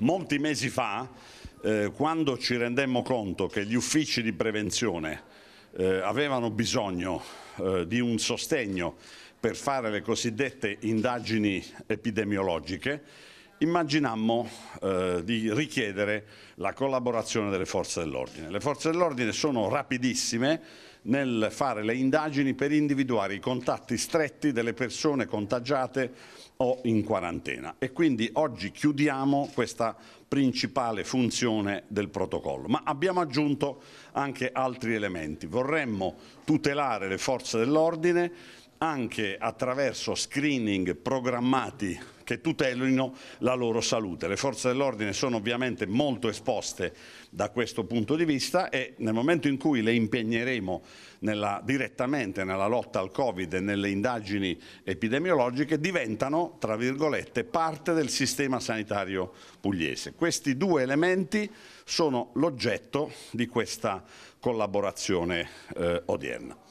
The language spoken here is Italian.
molti mesi fa, eh, quando ci rendemmo conto che gli uffici di prevenzione eh, avevano bisogno eh, di un sostegno per fare le cosiddette indagini epidemiologiche, immaginammo eh, di richiedere la collaborazione delle forze dell'ordine. Le forze dell'ordine sono rapidissime nel fare le indagini per individuare i contatti stretti delle persone contagiate o in quarantena e quindi oggi chiudiamo questa principale funzione del protocollo, ma abbiamo aggiunto anche altri elementi. Vorremmo tutelare le forze dell'ordine anche attraverso screening programmati che tutelino la loro salute. Le forze dell'ordine sono ovviamente molto esposte da questo punto di vista e nel momento in cui le impegneremo nella, direttamente nella lotta al Covid e nelle indagini epidemiologiche diventano, tra virgolette, parte del sistema sanitario pugliese. Questi due elementi sono l'oggetto di questa collaborazione eh, odierna.